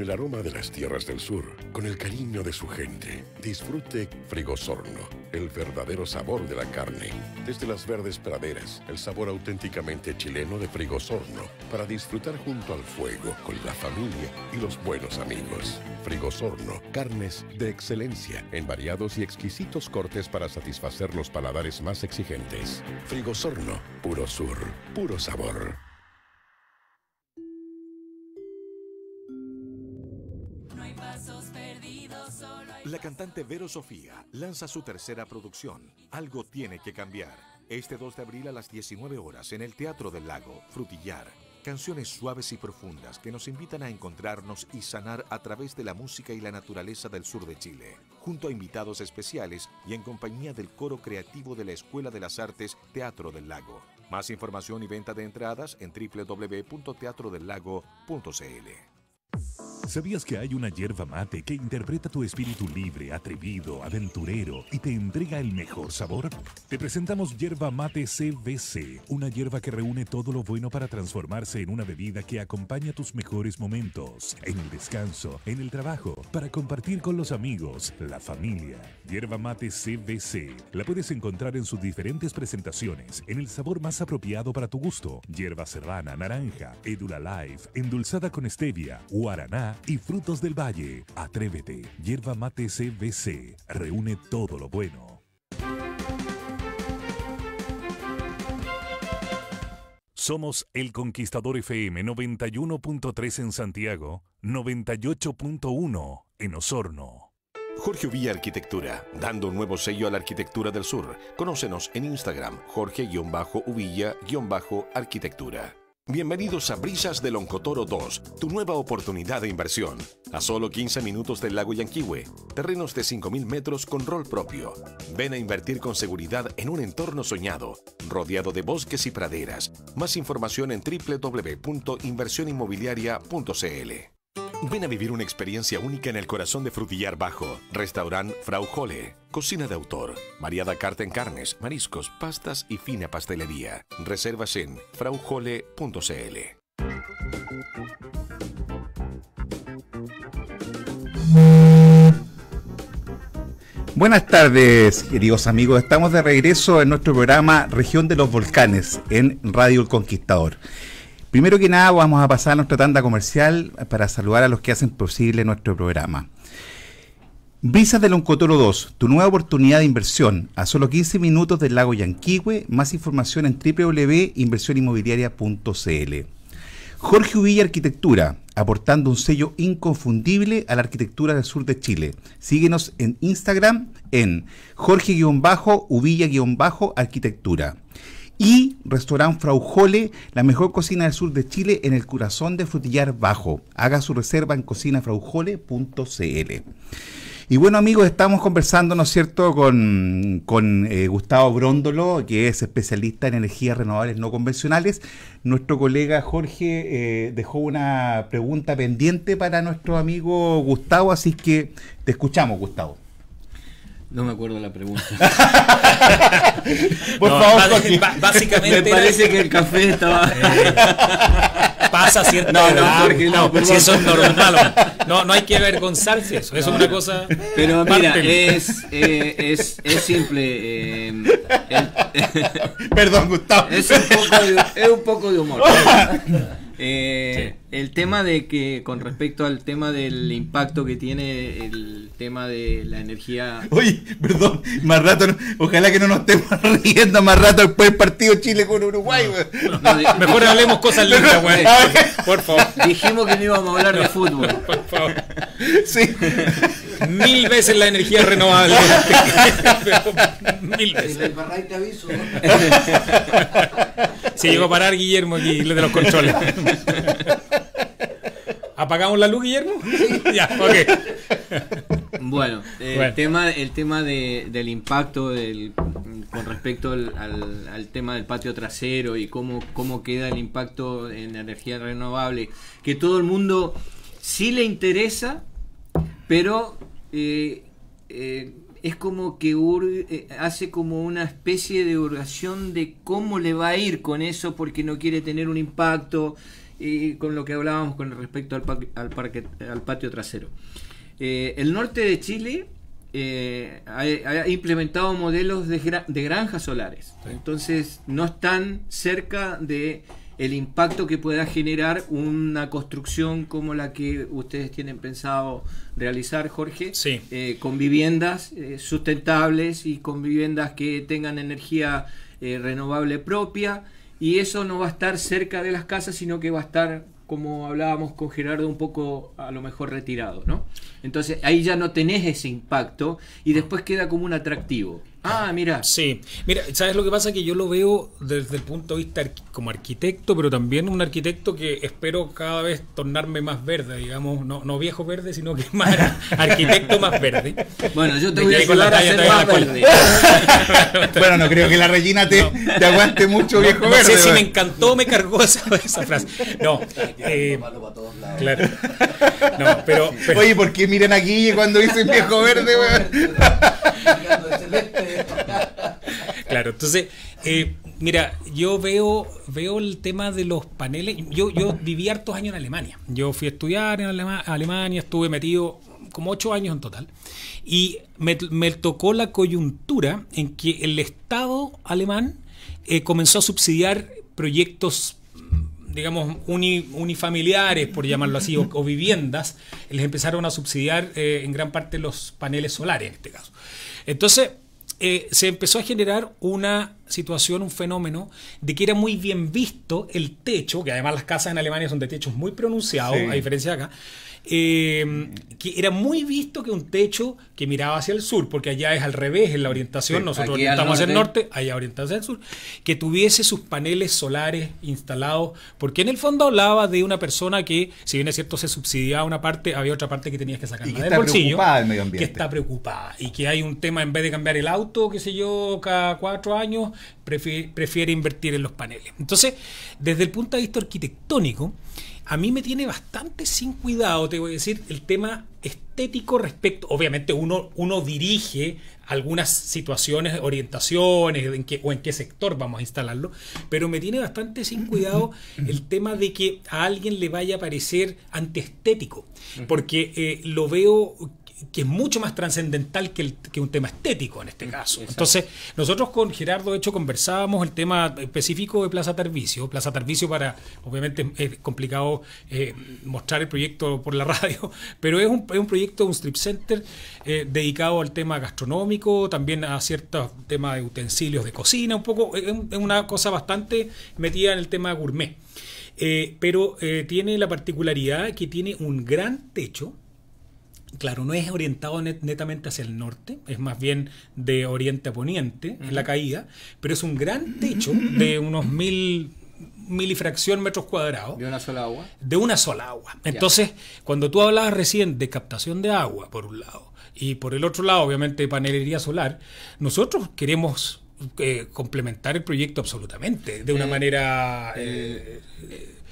Speaker 4: el aroma de las tierras del sur, con el cariño de su gente. Disfrute Frigosorno, el verdadero sabor de la carne. Desde las verdes praderas, el sabor auténticamente chileno de Frigosorno, para disfrutar junto al fuego, con la familia y los buenos amigos. Frigosorno, carnes de excelencia, en variados y exquisitos cortes para satisfacer los paladares más exigentes. Frigosorno, puro sur, puro sabor. La cantante Vero Sofía lanza su tercera producción, Algo tiene que cambiar, este 2 de abril a las 19 horas en el Teatro del Lago, Frutillar. Canciones suaves y profundas que nos invitan a encontrarnos y sanar a través de la música y la naturaleza del sur de Chile, junto a invitados especiales y en compañía del coro creativo de la Escuela de las Artes Teatro del Lago. Más información y venta de entradas en www.teatrodellago.cl.
Speaker 6: ¿Sabías que hay una hierba mate que interpreta tu espíritu libre, atrevido, aventurero y te entrega el mejor sabor? Te presentamos hierba mate CBC, una hierba que reúne todo lo bueno para transformarse en una bebida que acompaña tus mejores momentos, en el descanso, en el trabajo, para compartir con los amigos, la familia. Hierba mate CBC, la puedes encontrar en sus diferentes presentaciones, en el sabor más apropiado para tu gusto. Hierba serrana, naranja, edula life, endulzada con stevia, guaraná y frutos del valle. Atrévete, hierba mate CBC, reúne todo lo bueno. Somos El Conquistador FM 91.3 en Santiago, 98.1
Speaker 4: en Osorno. Jorge Uvilla Arquitectura, dando un nuevo sello a la arquitectura del sur. Conócenos en Instagram, jorge-uvilla-arquitectura. Bienvenidos a Brisas del Oncotoro 2, tu nueva oportunidad de inversión. A solo 15 minutos del lago Yanquiwe, terrenos de 5.000 metros con rol propio. Ven a invertir con seguridad en un entorno soñado, rodeado de bosques y praderas. Más información en www.inversioninmobiliaria.cl. Ven a vivir una experiencia única en el corazón de Frutillar Bajo. Restaurante Frau Jole. Cocina de autor. Variada carta en carnes, mariscos, pastas y fina pastelería. Reservas en fraujole.cl.
Speaker 1: Buenas tardes, queridos amigos. Estamos de regreso en nuestro programa Región de los Volcanes en Radio El Conquistador. Primero que nada, vamos a pasar a nuestra tanda comercial para saludar a los que hacen posible nuestro programa. Visas de Oncotoro 2, tu nueva oportunidad de inversión, a solo 15 minutos del lago Yanquihue. Más información en www.inversioninmobiliaria.cl. Jorge Uvilla Arquitectura, aportando un sello inconfundible a la arquitectura del sur de Chile. Síguenos en Instagram en jorge-uvilla-arquitectura y Restaurant Fraujole, la mejor cocina del sur de Chile en el corazón de Frutillar Bajo. Haga su reserva en cocinafraujole.cl. Y bueno amigos, estamos conversando, ¿no es cierto?, con, eh, Gustavo Bróndolo, que es especialista en energías renovables no convencionales. Nuestro colega Jorge eh, dejó una pregunta pendiente para nuestro amigo Gustavo, así que te escuchamos, Gustavo.
Speaker 2: No me acuerdo la pregunta. Por favor, básicamente. Me parece que el café estaba.
Speaker 3: Eh, pasa cierto. no, no, no, si eso es normal. No, no hay que avergonzarse eso. Eso es una cosa. Pero mira, es, eh, es, es, simple.
Speaker 2: Eh, perdón, Gustavo. Es un poco de, es un poco de humor. Eh, sí. El tema de que, con respecto al tema del impacto que tiene el tema de la energía. uy perdón, más rato, ojalá que no nos
Speaker 1: estemos riendo más rato después del partido Chile
Speaker 2: con Uruguay,
Speaker 1: Mejor hablemos cosas lindas,
Speaker 2: güey. Ah,
Speaker 3: por favor. Dijimos que no íbamos a hablar de fútbol. Por favor. Sí. Mil veces la energía renovable.
Speaker 2: Mil veces. Si te aviso. Se llegó a parar Guillermo aquí, de los controles. ¿Apagamos la luz, Guillermo? ya, Bueno, El, tema, el tema de, del impacto con respecto al, tema del patio trasero y cómo, cómo queda el impacto en la energía renovable, que todo el mundo sí le interesa, pero eh, eh, es como que eh, hace como una especie de oración de cómo le va a ir con eso porque no quiere tener un impacto y con lo que hablábamos con respecto al, parque, al patio trasero. Eh, el norte de Chile eh, ha, implementado modelos de, granjas solares, entonces no están cerca de el impacto que pueda generar una construcción como la que ustedes tienen pensado realizar, Jorge, eh, con viviendas sustentables y con viviendas que tengan energía renovable propia y eso no va a estar cerca de las casas, sino que va a estar, como hablábamos con Gerardo, un poco a lo mejor retirado, ¿no? Entonces ahí ya no tenés ese impacto y después queda como un atractivo. Ah, mira. Sí,
Speaker 3: mira, ¿sabes lo que pasa? Que yo lo veo desde el punto de vista como arquitecto, pero también un arquitecto que espero cada vez tornarme más verde, digamos, no, no viejo verde, sino que más arquitecto más verde. Bueno, yo te voy a ayudar a ser más verde.
Speaker 1: bueno, no creo que la Regina te, aguante mucho viejo verde. No sé si me pues.
Speaker 3: encantó me cargó esa, frase.
Speaker 2: No, eh, claro. No, pero,
Speaker 1: Oye, ¿por qué miren
Speaker 3: aquí cuando dicen viejo verde, weón? claro, entonces, eh, mira, yo veo, veo el tema de los paneles. Yo, yo viví hartos años en Alemania. Yo fui a estudiar en Alemania, estuve metido como ocho años en total. Y me, tocó la coyuntura en que el Estado alemán eh, comenzó a subsidiar proyectos digamos, unifamiliares, por llamarlo así, o, viviendas, les empezaron a subsidiar eh, en gran parte los paneles solares en este caso. Entonces, eh, se empezó a generar una situación, un fenómeno de que era muy bien visto el techo, que además las casas en Alemania son de techos muy pronunciados, a diferencia de acá Em, que era muy visto que un techo que miraba hacia el sur, porque allá es al revés en la orientación, nosotros orientamos hacia el norte, allá orientamos hacia el sur, que tuviese sus paneles solares instalados, porque en el fondo hablaba de una persona que, si bien es cierto, se subsidiaba una parte, había otra parte que tenías que sacar del bolsillo, medio ambiente. que está preocupada, y que hay un tema, en vez de cambiar el auto, qué sé yo, cada cuatro años, prefiere, prefiere invertir en los paneles. Entonces, desde el punto de vista arquitectónico, a mí me tiene bastante sin cuidado, te voy a decir, el tema estético respecto, obviamente uno, uno dirige algunas situaciones, orientaciones en qué, o en qué sector vamos a instalarlo, pero me tiene bastante sin cuidado el tema de que a alguien le vaya a parecer antiestético, porque eh, lo veo que es mucho más trascendental que, un tema estético en este mm, caso. Entonces, nosotros con Gerardo, de hecho, conversábamos el tema específico de Plaza Tervicio Plaza Tervicio para, obviamente, es complicado eh, mostrar el proyecto por la radio, pero es un, es un proyecto, un strip center eh, dedicado al tema gastronómico, también a ciertos temas de utensilios de cocina, un poco, es, una cosa bastante metida en el tema gourmet. Eh, pero tiene la particularidad que tiene un gran techo, Claro, no es orientado netamente hacia el norte, es más bien de oriente a poniente en la caída, pero es un gran techo de unos mil mil metros cuadrados. ¿De una sola agua? De una sola agua. Entonces, cuando tú hablabas recién de captación de agua, por un lado, y por el otro lado, obviamente, panelería solar, nosotros queremos eh, complementar el proyecto absolutamente, de una eh, manera... Eh,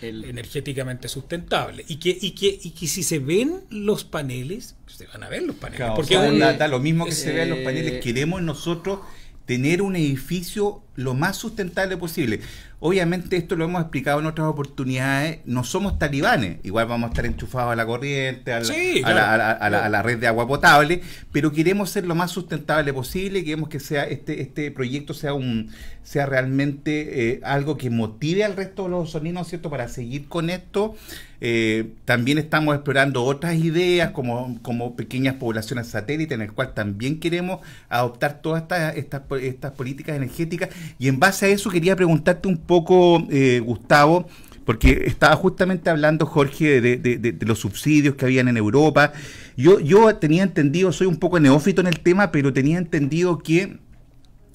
Speaker 3: energéticamente sustentable. Y que, y, que, y si se ven los paneles, se van a ver los paneles. porque lo mismo que se vean los paneles, eh,
Speaker 1: queremos nosotros tener un edificio lo más sustentable posible. Obviamente esto lo hemos explicado en otras oportunidades, no somos talibanes, igual vamos a estar enchufados a la corriente, a la, red de agua potable, pero queremos ser lo más sustentable posible, queremos que sea este, este proyecto sea un sea realmente eh, algo que motive al resto de los soninos, ¿cierto?, para seguir con esto eh, también estamos explorando otras ideas como, como pequeñas poblaciones satélite, en el cual también queremos adoptar todas estas, estas, políticas energéticas. Y en base a eso quería preguntarte un poco, eh, Gustavo, porque estaba justamente hablando, Jorge, de, los subsidios que habían en Europa. Yo, yo tenía entendido, soy un poco neófito en el tema, pero tenía entendido que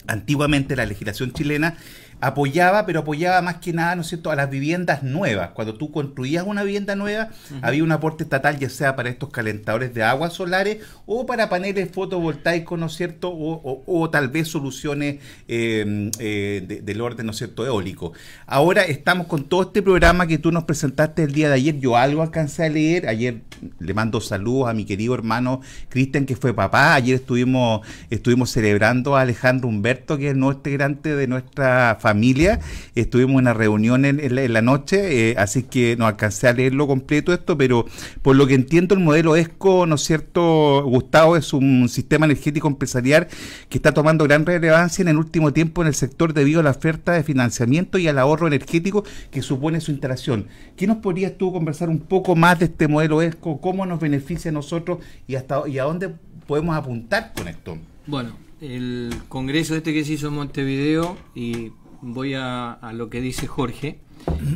Speaker 1: antiguamente la legislación chilena apoyaba, pero apoyaba más que nada, ¿no es cierto?, a las viviendas nuevas. Cuando tú construías una vivienda nueva, había un aporte estatal, ya sea para estos calentadores de aguas solares o para paneles fotovoltaicos, ¿no cierto?, o, tal vez soluciones eh, eh, del orden, ¿no es cierto?, eólico. Ahora estamos con todo este programa que tú nos presentaste el día de ayer. Yo algo alcancé a leer. Ayer le mando saludos a mi querido hermano Cristian, que fue papá. Ayer estuvimos, estuvimos celebrando a Alejandro Humberto, que es nuestro integrante de nuestra familia familia. Estuvimos en una reunión en, la, noche, eh, así que no alcancé a leerlo completo esto, pero por lo que entiendo el modelo ESCO, ¿no es cierto, Gustavo? Es un sistema energético empresarial que está tomando gran relevancia en el último tiempo en el sector debido a la oferta de financiamiento y al ahorro energético que supone su interacción. ¿Qué nos podrías tú conversar un poco más de este modelo ESCO? ¿Cómo nos beneficia a nosotros y, hasta, y a dónde podemos apuntar
Speaker 2: con esto? Bueno, el congreso este que se hizo en Montevideo y voy a, lo que dice Jorge.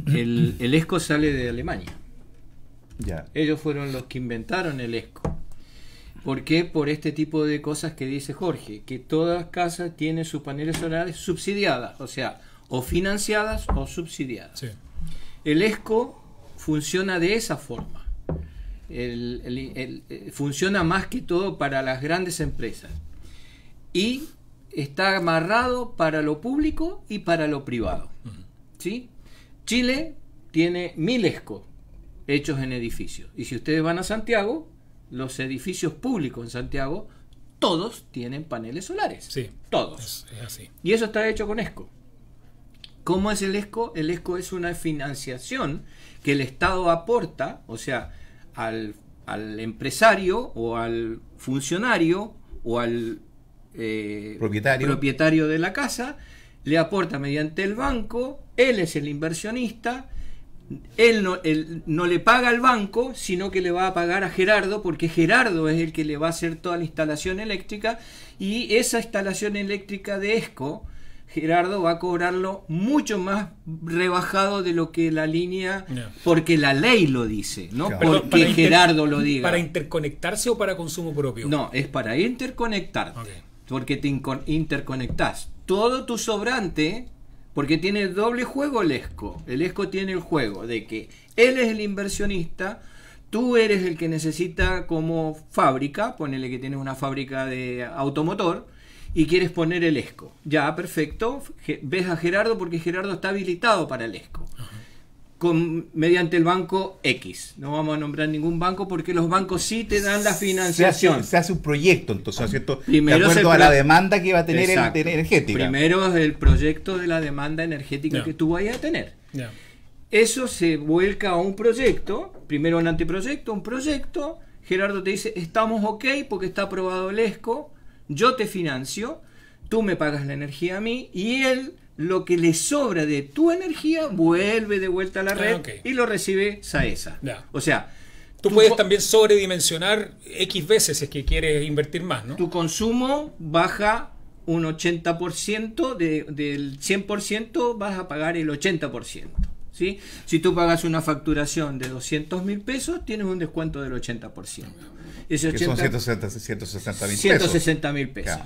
Speaker 2: El, ESCO sale de Alemania. Ya. Ellos fueron los que inventaron el ESCO. ¿Por qué? Por este tipo de cosas que dice Jorge, que las casas tienen sus paneles solares subsidiadas, o sea, o financiadas o subsidiadas. El ESCO funciona de esa forma. Eh, funciona más que todo para las grandes empresas. Y está amarrado para lo público y para lo privado. ¿sí? Chile tiene mil ESCO hechos en edificios. Y si ustedes van a Santiago, los edificios públicos en Santiago, todos tienen paneles solares. Sí. Todos. Y eso está hecho con ESCO. ¿Cómo es el ESCO? El ESCO es una financiación que el Estado aporta, o sea, al empresario o al funcionario o al eh, propietario. de la casa, le aporta mediante el banco, él es el inversionista, él no, le paga al banco, sino que le va a pagar a Gerardo, porque Gerardo es el que le va a hacer toda la instalación eléctrica y esa instalación eléctrica de ESCO, Gerardo va a cobrarlo mucho más rebajado de lo que la línea, porque la ley lo dice, no porque Gerardo lo diga. ¿Para interconectarse o para consumo propio? No, es para interconectar porque te interconectás. Todo tu sobrante, porque tiene doble juego el ESCO. El ESCO tiene el juego de que él es el inversionista, tú eres el que necesita como fábrica, ponele que tienes una fábrica de automotor y quieres poner el ESCO. Ya, perfecto, ves a Gerardo porque Gerardo está habilitado para el ESCO con, mediante el banco X. No vamos a nombrar ningún banco porque los bancos sí te dan la financiación.
Speaker 1: Se hace, un proyecto, entonces, cierto? Primero de acuerdo a la demanda que va a tener energética.
Speaker 2: Primero el proyecto de la demanda energética que tú vayas a tener. Eso se vuelca a un proyecto, primero un anteproyecto, un proyecto. Gerardo te dice, estamos ok porque está aprobado el ESCO, yo te financio, tú me pagas la energía a mí y él lo que le sobra de tu energía vuelve de vuelta a la ah, red y lo recibe Saesa. O sea, tú, puedes también sobredimensionar X veces si es que quieres invertir más, ¿no? Tu consumo baja un 80%, de, del 100% vas a pagar el 80%. ¿sí? Si tú pagas una facturación de 200 mil pesos, tienes un descuento del 80%. son
Speaker 1: 160 mil pesos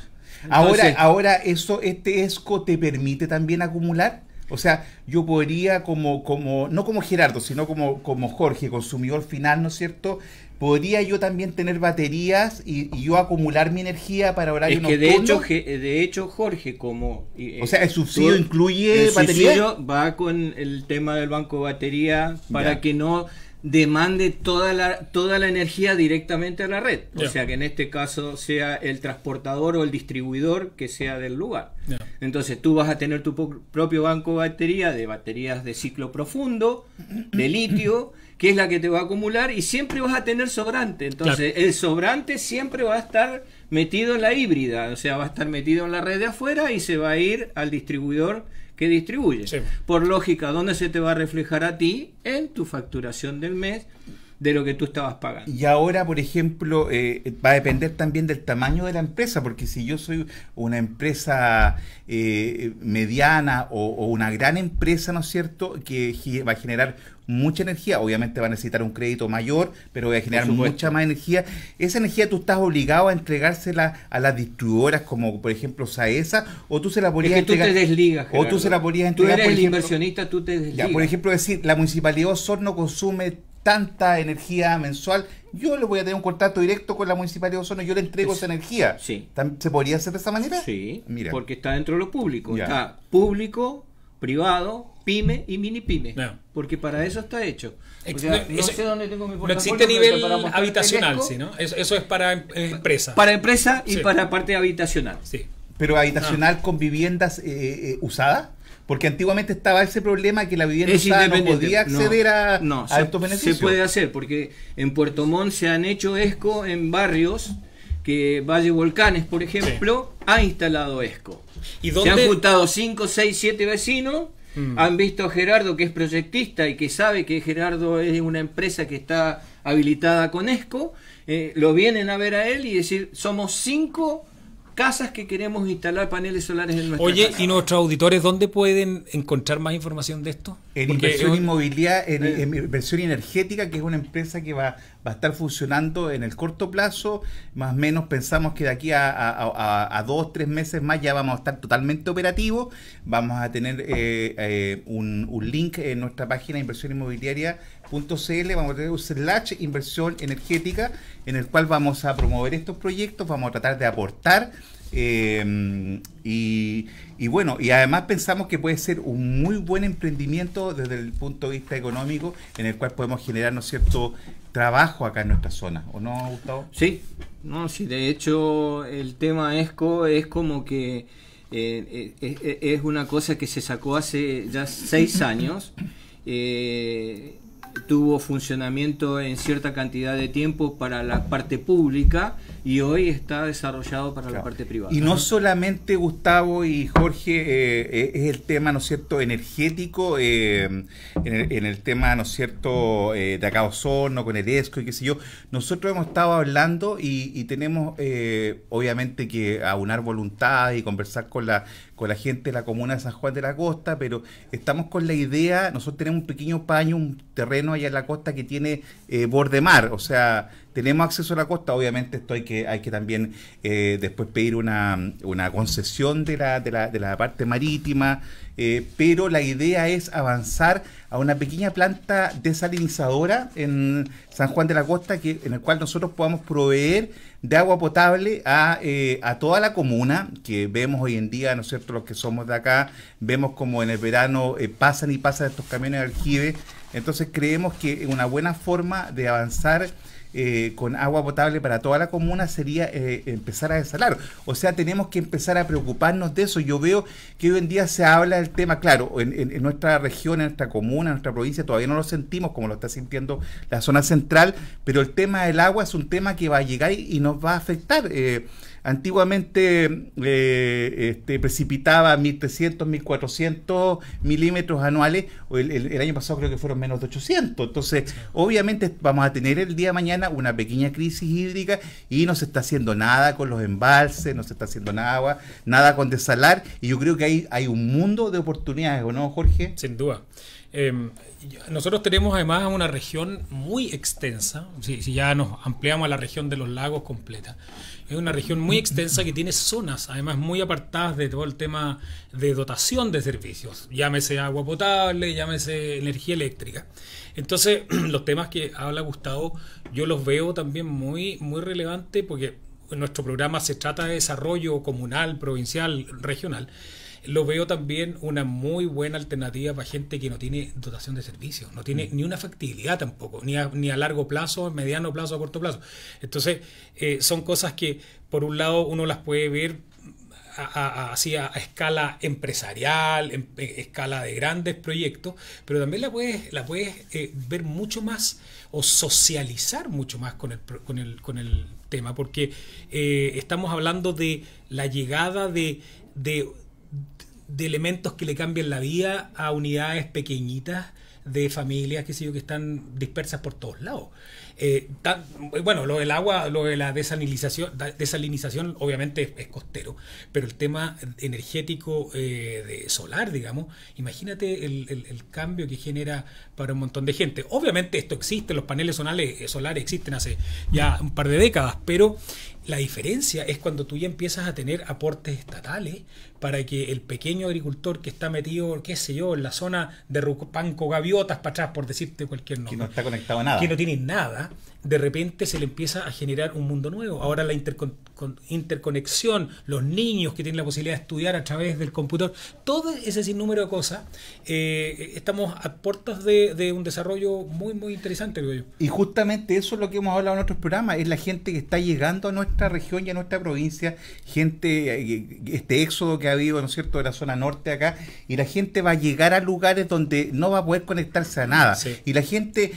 Speaker 1: ahora,
Speaker 2: ahora eso, este ESCO
Speaker 1: te permite también acumular. O sea, yo podría como, como, no como Gerardo, sino como, como Jorge, consumidor final, ¿no es cierto? Podría yo también tener baterías y, yo acumular mi energía para ahora. es que de hecho,
Speaker 2: de hecho, Jorge, como... Eh, o sea, el subsidio incluye el va con el tema del banco de batería para que no demande toda la, toda la energía directamente a la red. O sea que en este caso sea el transportador o el distribuidor que sea del lugar. Entonces tú vas a tener tu propio banco de batería, de baterías de ciclo profundo, de litio, que es la que te va a acumular y siempre vas a tener sobrante. Entonces el sobrante siempre va a estar metido en la híbrida, o sea, va a estar metido en la red de afuera y se va a ir al distribuidor que distribuye. Por lógica, ¿dónde se te va a reflejar a ti? En tu facturación del mes de lo que tú estabas pagando. Y ahora, por ejemplo, eh, va a
Speaker 1: depender también del tamaño de la empresa, porque si yo soy una empresa eh, mediana o, una gran empresa, ¿no es cierto?, que va a generar mucha energía, obviamente va a necesitar un crédito mayor, pero va a generar mucha más energía. Esa energía tú estás obligado a entregársela a las distribuidoras como por ejemplo Saesa o tú se la podrías que tú te desligas, o tú se la podrías entregar. el inversionista,
Speaker 2: tú te Ya, por ejemplo
Speaker 1: decir, la municipalidad de Osorno consume tanta energía mensual, yo le voy a tener un contacto directo con la municipalidad de Osorno, yo le entrego esa energía. Sí. ¿Se podría hacer de esa manera?
Speaker 2: Sí, Mira. porque está dentro de lo público. Está público, privado, pyme y mini pyme. Porque para eso está hecho. O sea, no, sé dónde tengo mi No existe nivel habitacional, sí, ¿no?
Speaker 3: Eso, es para empresas
Speaker 2: eh, empresa. Para empresa y para la parte habitacional. Sí.
Speaker 1: Pero habitacional ah. con viviendas eh, eh, eh usadas. Porque antiguamente estaba ese problema que la vivienda no podía acceder a, estos beneficios. Se puede
Speaker 2: hacer, porque en Puerto Montt se han hecho ESCO en barrios que Valle Volcanes, por ejemplo, ha instalado ESCO. ¿Y dónde? Se han juntado 5, 6, 7 vecinos. Mm. Han visto a Gerardo que es proyectista y que sabe que Gerardo es una empresa que está habilitada con ESCO. Eh, lo vienen a ver a él y decir, somos cinco casas que queremos instalar paneles solares en país. Oye, ¿y
Speaker 3: nuestros auditores dónde pueden encontrar más información de esto? En Inversión Inmobiliaria, eh. en,
Speaker 1: Inversión Energética, que es una empresa que va, a estar funcionando en el corto plazo, más o menos pensamos que de aquí a, dos, tres meses más ya vamos a estar totalmente operativos, vamos a tener eh, eh, un, un link en nuestra página de Inversión Inmobiliaria .cl vamos a tener un slash inversión energética en el cual vamos a promover estos proyectos, vamos a tratar de aportar em, y, bueno, y además pensamos que puede ser un muy buen emprendimiento desde el punto de vista económico en el cual podemos generar, ¿no cierto?, trabajo acá en nuestra zona, ¿o no,
Speaker 2: Gustavo? Sí, no, sí, de hecho el tema ESCO es como que eh, eh, eh, es, una cosa que se sacó hace ya seis años. Eh, tuvo funcionamiento en cierta cantidad de tiempo para la parte pública y hoy está desarrollado para la parte privada. Y no,
Speaker 1: solamente Gustavo y Jorge eh, eh, es el tema, ¿no es cierto?, energético, eh, en, el, tema, ¿no es cierto?, de acá o con el ESCO y qué sé yo. Nosotros hemos estado hablando y, y tenemos, obviamente, que aunar voluntad y conversar con la con la gente de la comuna de San Juan de la Costa, pero estamos con la idea, nosotros tenemos un pequeño paño, un terreno allá en la costa que tiene eh, borde mar, o sea, tenemos acceso a la costa, obviamente esto hay que, hay que también eh, después pedir una, concesión de la, de la, de la parte marítima, eh, pero la idea es avanzar a una pequeña planta desalinizadora en San Juan de la Costa, que, en el cual nosotros podamos proveer de agua potable a, eh, a toda la comuna, que vemos hoy en día, ¿no es cierto?, los que somos de acá, vemos como en el verano eh, pasan y pasan estos camiones de aljibe. Entonces creemos que una buena forma de avanzar eh, con agua potable para toda la comuna sería eh, empezar a desalar. O sea, tenemos que empezar a preocuparnos de eso. Yo veo que hoy en día se habla del tema, claro, en, nuestra región, en nuestra comuna, en nuestra provincia, todavía no lo sentimos como lo está sintiendo la zona central, pero el tema del agua es un tema que va a llegar y, nos va a afectar. Eh, Antiguamente eh, este, precipitaba 1.300, 1.400 milímetros anuales, el, el, año pasado creo que fueron menos de 800. Entonces, obviamente vamos a tener el día de mañana una pequeña crisis hídrica y no se está haciendo nada con los embalses, no se está haciendo nada, nada con desalar. Y yo creo que hay, hay un mundo de oportunidades, no, Jorge? Sin duda. Em,
Speaker 3: nosotros tenemos además una región muy extensa, si, ya nos ampliamos a la región de los lagos completa, es una región muy extensa que tiene zonas además muy apartadas de todo el tema de dotación de servicios, llámese agua potable, llámese energía eléctrica. Entonces, los temas que habla Gustavo, yo los veo también muy, muy relevantes porque nuestro programa se trata de desarrollo comunal, provincial, regional. Lo veo también una muy buena alternativa para gente que no tiene dotación de servicios, no tiene mm. ni una factibilidad tampoco, ni a, ni a largo plazo, mediano plazo, a corto plazo. Entonces, eh, son cosas que, por un lado, uno las puede ver así a, escala empresarial, en, em, e, escala de grandes proyectos, pero también la puedes, la puedes eh, ver mucho más o socializar mucho más con el, con el, con el tema, porque eh, estamos hablando de la llegada de, de, de elementos que le cambian la vida a unidades pequeñitas de familias, que sé yo, que están dispersas por todos lados. Eh, bueno, lo del agua, lo de la desalinización, desalinización obviamente es, costero, pero el tema energético eh, de solar, digamos, imagínate el, cambio que genera para un montón de gente. Obviamente esto existe, los paneles eh, solares existen hace ya un par de décadas, pero la diferencia es cuando tú ya empiezas a tener aportes estatales para que el pequeño agricultor que está metido, qué sé yo, en la zona de Rupanco Gaviotas para atrás, por decirte cualquier nombre. Que no está conectado a nada. Que no tiene nada, de repente se le empieza a generar un mundo nuevo. Ahora la interconexión, los niños que tienen la posibilidad de estudiar a través del computador, todo ese sinnúmero de cosas, eh, estamos a puertas de, un desarrollo muy, muy interesante, creo yo. Y justamente eso es lo que hemos hablado en otros programas, es la gente que está llegando a nuestra
Speaker 1: región y a nuestra provincia, gente, eh, este éxodo que ha habido, ¿no es cierto?, de la zona norte acá, y la gente va a llegar a lugares donde no va a poder conectarse a nada. Y la gente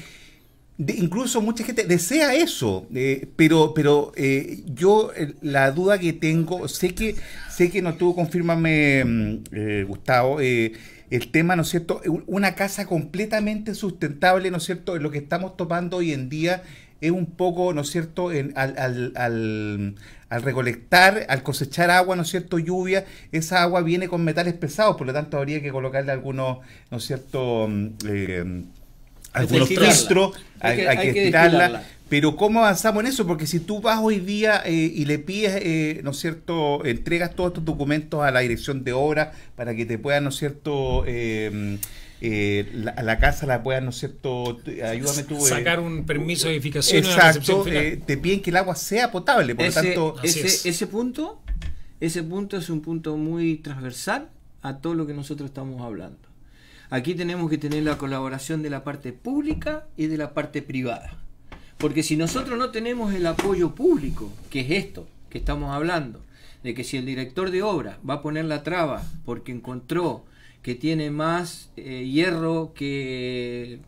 Speaker 1: incluso mucha gente desea eso, eh, pero, pero eh, yo eh, la duda que tengo, sé que, sé que no estuvo confírmame, mm, Gustavo, el tema, ¿no es cierto? Una casa completamente sustentable, ¿no es cierto? Lo que estamos topando hoy en día es un poco, ¿no es cierto?, al, al, al, recolectar, al cosechar agua, ¿no es cierto?, lluvia, esa agua viene con metales pesados, por lo tanto habría que colocarle algunos, ¿no es cierto?, mm,
Speaker 2: algunos registro, hay, que estirarla
Speaker 1: Pero ¿cómo avanzamos en eso? Porque si tú vas hoy día eh, y le pides, eh, ¿no es cierto?, entregas todos estos documentos a la dirección de obra para que te puedan, ¿no es cierto?, em, eh, la, casa la puedan, ¿no es cierto?
Speaker 2: Ayúdame tú. Eh. Sacar
Speaker 3: un permiso de edificación. Exacto, te
Speaker 2: piden que el agua sea potable. Por lo tanto, ese, ese punto, ese punto es un punto muy transversal a todo lo que nosotros estamos hablando. Aquí tenemos que tener la colaboración de la parte pública y de la parte privada. Porque si nosotros no tenemos el apoyo público, que es esto que estamos hablando, de que si el director de obra va a poner la traba porque encontró que tiene más eh, hierro que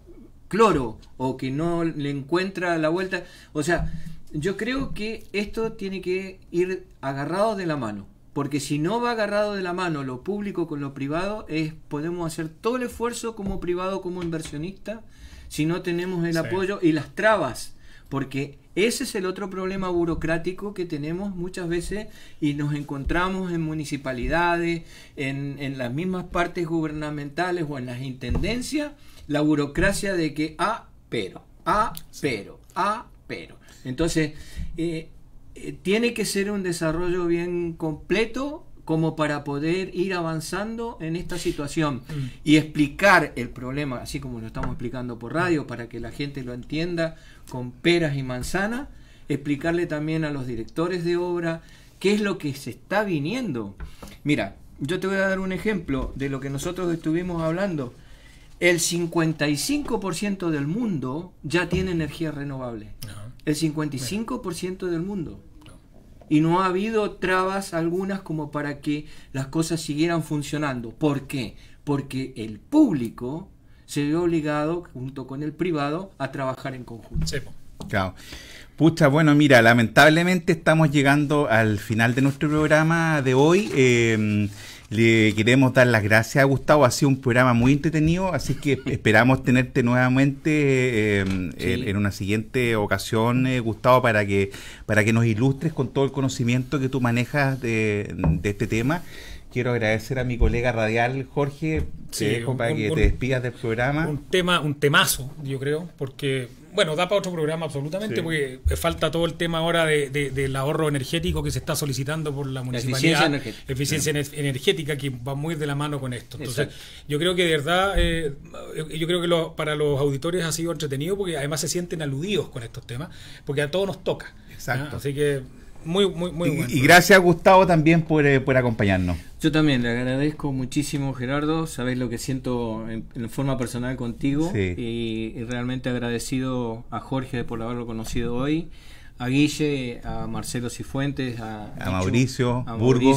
Speaker 2: cloro o que no le encuentra la vuelta, o sea, yo creo que esto tiene que ir agarrado de la mano. Porque si no va agarrado de la mano lo público con lo privado, es podemos hacer todo el esfuerzo como privado, como inversionista, si no tenemos el apoyo y las trabas. Porque ese es el otro problema burocrático que tenemos muchas veces y nos encontramos en municipalidades, en, las mismas partes gubernamentales o en las intendencias, la burocracia de que, ah, pero, ah, pero, ah, pero. Entonces, eh, eh, tiene que ser un desarrollo bien completo como para poder ir avanzando en esta situación mm. y explicar el problema, así como lo estamos explicando por radio, para que la gente lo entienda con peras y manzanas, explicarle también a los directores de obra qué es lo que se está viniendo. Mira, yo te voy a dar un ejemplo de lo que nosotros estuvimos hablando. El 55% del mundo ya tiene energía renovable. Ah. El 55% del mundo. Y no ha habido trabas algunas como para que las cosas siguieran funcionando. ¿Por qué? Porque el público se ve obligado, junto con el privado, a trabajar en conjunto.
Speaker 1: Claro. Pucha, bueno, mira, lamentablemente estamos llegando al final de nuestro programa de hoy. Eh, le queremos dar las gracias a Gustavo. Ha sido un programa muy entretenido, así que esperamos tenerte nuevamente em, en, una siguiente ocasión, eh, Gustavo, para que, para que nos ilustres con todo el conocimiento que tú manejas de, este tema quiero agradecer a mi colega radial Jorge,
Speaker 3: eh, para que te despidas
Speaker 1: del programa. Un
Speaker 3: tema, un temazo, yo creo, porque bueno, da para otro programa absolutamente, porque falta todo el tema ahora de, de, del ahorro energético que se está solicitando por la municipalidad. eficiencia energética. que va muy de la mano con esto. Entonces, yo creo que de verdad, eh, yo creo que lo, para los auditores ha sido entretenido porque además se sienten aludidos con estos temas, porque a todos nos toca. Exacto. Así que muy, muy,
Speaker 2: muy Y, gracias
Speaker 1: Gustavo también por, eh, por, acompañarnos.
Speaker 2: Yo también le agradezco muchísimo, Gerardo. sabéis lo que siento en, forma personal contigo. Y, realmente agradecido a Jorge por haberlo conocido hoy. A Guille, a Marcelo Cifuentes, a, Mauricio, a Burgo.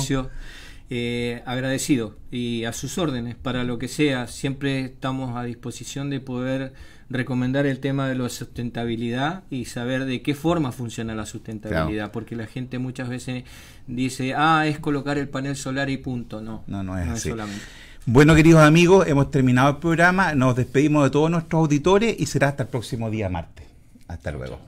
Speaker 2: Eh, agradecido y a sus órdenes para lo que sea. Siempre estamos a disposición de poder recomendar el tema de la sustentabilidad y saber de qué forma funciona la sustentabilidad, porque la gente muchas veces dice, ah, es colocar el panel solar y punto. No, no, no es así.
Speaker 1: Bueno, queridos amigos, hemos terminado el programa, nos despedimos de todos nuestros auditores y será hasta el próximo día martes. Hasta luego.